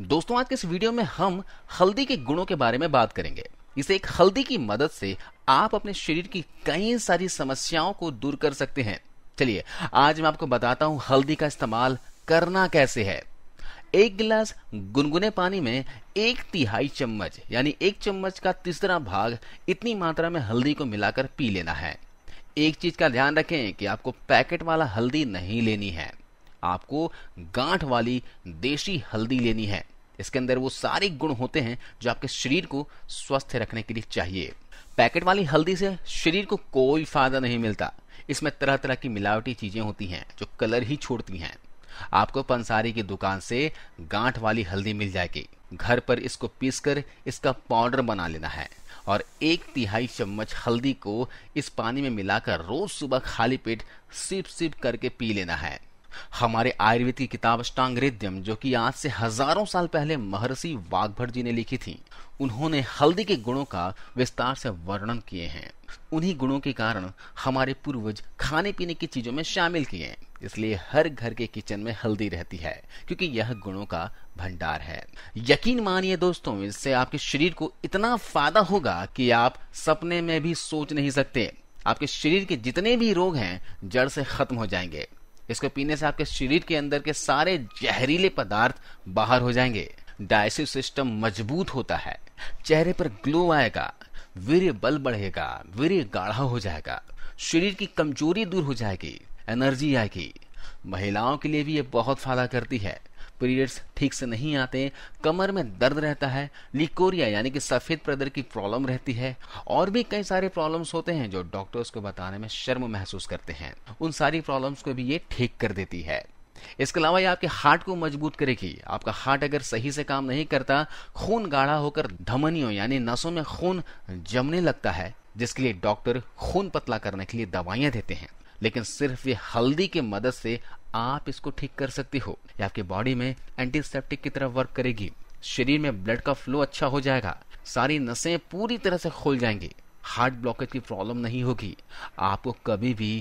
दोस्तों आज के इस वीडियो में हम हल्दी के गुणों के बारे में बात करेंगे इसे एक हल्दी की मदद से आप अपने शरीर की कई सारी समस्याओं को दूर कर सकते हैं चलिए आज मैं आपको बताता हूं हल्दी का इस्तेमाल करना कैसे है एक गिलास गुनगुने पानी में एक तिहाई चम्मच यानी एक चम्मच का तीसरा भाग इतनी मात्रा में हल्दी को मिलाकर पी लेना है एक चीज का ध्यान रखें कि आपको पैकेट वाला हल्दी नहीं लेनी है आपको गांठ वाली देशी हल्दी लेनी है इसके अंदर वो सारे गुण होते हैं जो आपके शरीर को स्वस्थ रखने के लिए चाहिए पैकेट वाली हल्दी से शरीर को कोई फायदा नहीं मिलता इसमें तरह तरह की मिलावटी चीजें होती हैं जो कलर ही छोड़ती हैं आपको पंसारी की दुकान से गांठ वाली हल्दी मिल जाएगी घर पर इसको पीसकर इसका पाउडर बना लेना है और एक तिहाई चम्मच हल्दी को इस पानी में मिलाकर रोज सुबह खाली पेट सिप सिप करके पी लेना है हमारे आयुर्वेद की किताब अष्टांग रिद्यम जो कि आज से हजारों साल पहले महर्षि वाघभट जी ने लिखी थी उन्होंने हल्दी के गुणों का विस्तार से वर्णन किए हैं उन्हीं गुणों के कारण हमारे पूर्वज खाने पीने की चीजों में शामिल किए इसलिए हर घर के किचन में हल्दी रहती है क्योंकि यह गुणों का भंडार है यकीन मानिए दोस्तों इससे आपके शरीर को इतना फायदा होगा कि आप सपने में भी सोच नहीं सकते आपके शरीर के जितने भी रोग हैं जड़ से खत्म हो जाएंगे इसको पीने से आपके शरीर के अंदर के सारे जहरीले पदार्थ बाहर हो जाएंगे डायसिव सिस्टम मजबूत होता है चेहरे पर ग्लो आएगा वीर बल बढ़ेगा वीर गाढ़ा हो जाएगा शरीर की कमजोरी दूर हो जाएगी एनर्जी आएगी महिलाओं के लिए भी ये बहुत फायदा करती है पीरियड्स ठीक से नहीं आते कमर में दर्द रहता है लिकोरिया यानी कि सफ़ेद प्रदर की प्रॉब्लम रहती है और भी कई सारे प्रॉब्लम्स होते हैं जो डॉक्टर्स को बताने में शर्म महसूस करते हैं उन सारी प्रॉब्लम्स को भी ये ठीक कर देती है इसके अलावा ये आपके हार्ट को मजबूत करेगी आपका हार्ट अगर सही से काम नहीं करता खून गाढ़ा होकर धमनियों यानी नसों में खून जमने लगता है जिसके लिए डॉक्टर खून पतला करने के लिए दवाइयां देते हैं लेकिन सिर्फ ये हल्दी की मदद से आप इसको ठीक कर सकती हो ये आपके बॉडी में एंटीसेप्टिक की तरह वर्क करेगी शरीर में ब्लड का फ्लो अच्छा हो जाएगा सारी नसें पूरी तरह से खुल जाएंगी हार्ट ब्लॉकेज की प्रॉब्लम नहीं होगी आपको कभी भी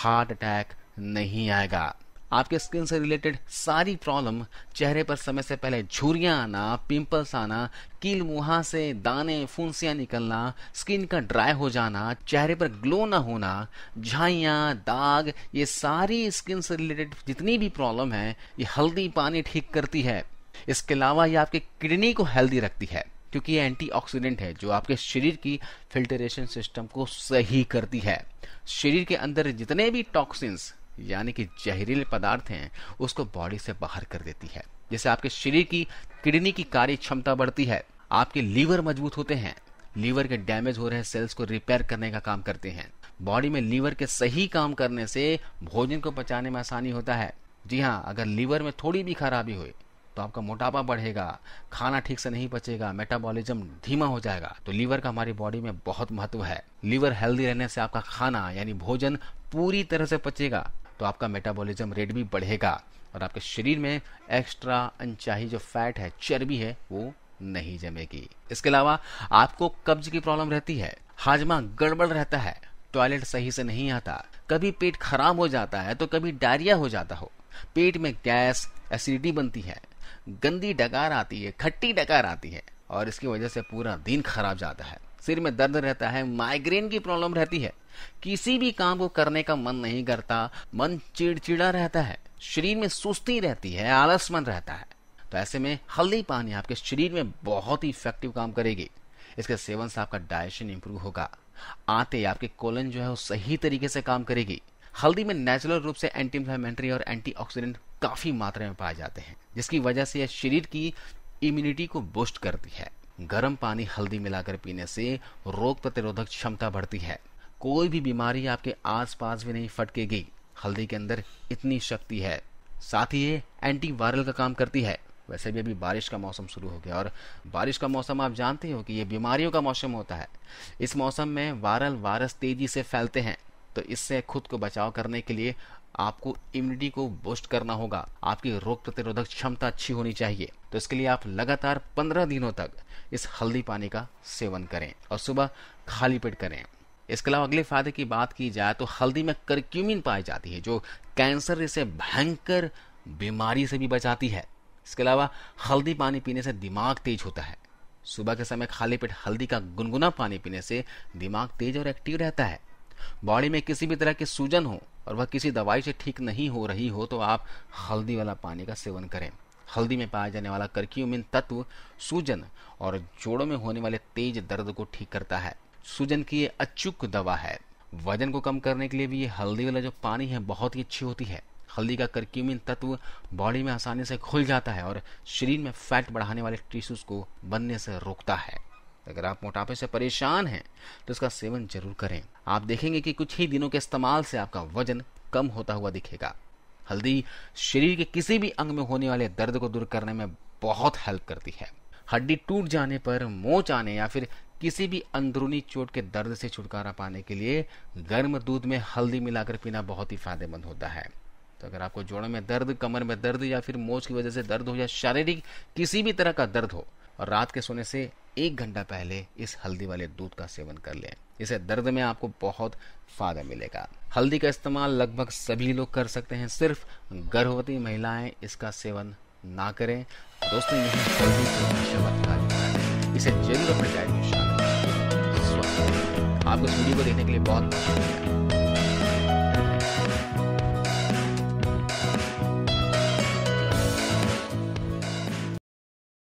हार्ट अटैक नहीं आएगा आपके स्किन से रिलेटेड सारी प्रॉब्लम चेहरे पर समय से पहले झुरियाँ आना पिंपल्स आना कील मुहा से दाने फुंसियाँ निकलना स्किन का ड्राई हो जाना चेहरे पर ग्लो ना होना झाइयाँ दाग ये सारी स्किन से रिलेटेड जितनी भी प्रॉब्लम है ये हल्दी पानी ठीक करती है इसके अलावा ये आपके किडनी को हेल्दी रखती है क्योंकि ये एंटीऑक्सीडेंट है जो आपके शरीर की फिल्टरेशन सिस्टम को सही करती है शरीर के अंदर जितने भी टॉक्सिन्स यानी कि जहरीले पदार्थ हैं उसको बॉडी से बाहर कर देती है जैसे आपके शरीर की किडनी की कार्य क्षमता बढ़ती है आपके लीवर मजबूत होते हैं लीवर के डैमेज हो रहे सेल्स को रिपेयर करने का काम करते हैं बॉडी में लीवर के सही काम करने से भोजन को पचाने में आसानी होता है जी हाँ अगर लीवर में थोड़ी भी खराबी हो तो आपका मोटापा बढ़ेगा खाना ठीक से नहीं पचेगा मेटाबॉलिज्म धीमा हो जाएगा तो लीवर का हमारी बॉडी में बहुत महत्व है लीवर हेल्दी रहने से आपका खाना यानी भोजन पूरी तरह से पचेगा तो आपका मेटाबॉलिज्म रेट भी बढ़ेगा और आपके शरीर में एक्स्ट्रा अनचाही जो फैट है चर्बी है वो नहीं जमेगी इसके अलावा आपको कब्ज की प्रॉब्लम रहती है हाजमा गड़बड़ रहता है टॉयलेट सही से नहीं आता कभी पेट खराब हो जाता है तो कभी डायरिया हो जाता हो पेट में गैस एसिडिटी बनती है गंदी डकार आती है खट्टी डकार आती है और इसकी वजह से पूरा दिन खराब जाता है सिर में दर्द रहता है माइग्रेन की प्रॉब्लम रहती है किसी भी काम को करने का मन नहीं करता मन चिड़चिड़ा रहता है शरीर में सुस्ती रहती है आलसमन रहता है तो ऐसे में हल्दी पानी आपके शरीर में बहुत ही इफेक्टिव काम करेगी इसके सेवन से आपका डाइजेशन इंप्रूव होगा आते आपके कोलन जो है वो सही तरीके से काम करेगी हल्दी में नेचुरल रूप से एंटी इंफ्लामेटरी और एंटी काफी मात्रा में पाए जाते हैं जिसकी वजह से यह शरीर की इम्यूनिटी को बूस्ट करती है गर्म पानी हल्दी मिलाकर पीने से रोग प्रतिरोधक क्षमता बढ़ती है कोई भी बीमारी आपके आसपास भी नहीं फटकेगी हल्दी के अंदर इतनी शक्ति है साथ ही ये एंटी वायरल का काम करती है वैसे भी अभी बारिश का मौसम शुरू हो गया और बारिश का मौसम आप जानते हो कि ये बीमारियों का मौसम होता है इस मौसम में वायरल वायरस तेजी से फैलते हैं तो इससे खुद को बचाव करने के लिए आपको इम्यूनिटी को बूस्ट करना होगा आपकी रोग प्रतिरोधक क्षमता अच्छी होनी चाहिए तो इसके लिए आप लगातार पंद्रह दिनों तक इस हल्दी पानी का सेवन करें और सुबह खाली पेट करें इसके अलावा अगले फायदे की बात की जाए तो हल्दी में करक्यूमिन पाई जाती है जो कैंसर जैसे भयंकर बीमारी से भी बचाती है इसके अलावा हल्दी पानी पीने से दिमाग तेज होता है सुबह के समय खाली पेट हल्दी का गुनगुना पानी पीने से दिमाग तेज और एक्टिव रहता है बॉडी में किसी भी तरह की सूजन हो और वह किसी दवाई से ठीक नहीं हो रही हो तो आप हल्दी वाला पानी का सेवन करें हल्दी में पाया जाने वाला करक्यूमिन तत्व सूजन और जोड़ों में होने वाले तेज दर्द को ठीक करता है सूजन की अचूक दवा है वजन को कम करने के लिए भी ये हल्दी वाला जो पानी है बहुत ही अच्छी होती है हल्दी का करक्यूमिन तत्व बॉडी में आसानी से खुल जाता है और शरीर में फैट बढ़ाने वाले टिश्यूज को बनने से रोकता है अगर आप मोटापे से परेशान हैं तो इसका सेवन जरूर करें आप देखेंगे कि कुछ ही दिनों के इस्तेमाल से आपका वजन कम होता हुआ दिखेगा हल्दी शरीर के किसी भी अंग में होने वाले दर्द को दूर करने में बहुत हेल्प करती है हड्डी टूट जाने पर मोच आने या फिर किसी भी अंदरूनी चोट के दर्द से छुटकारा पाने के लिए गर्म दूध में हल्दी मिलाकर पीना बहुत ही फायदेमंद होता है तो अगर आपको जोड़ों में दर्द कमर में दर्द या फिर मोच की वजह से दर्द हो या शारीरिक किसी भी तरह का दर्द हो और रात के सोने से एक घंटा पहले इस हल्दी वाले दूध का सेवन कर लें इसे दर्द में आपको बहुत फायदा मिलेगा हल्दी का इस्तेमाल लगभग सभी लोग कर सकते हैं सिर्फ गर्भवती महिलाएं इसका सेवन ना करें दोस्तों यह हल्दी इसे जरूर अपने में शामिल आपको इस वीडियो को देखने के लिए बहुत बहुत शुक्रिया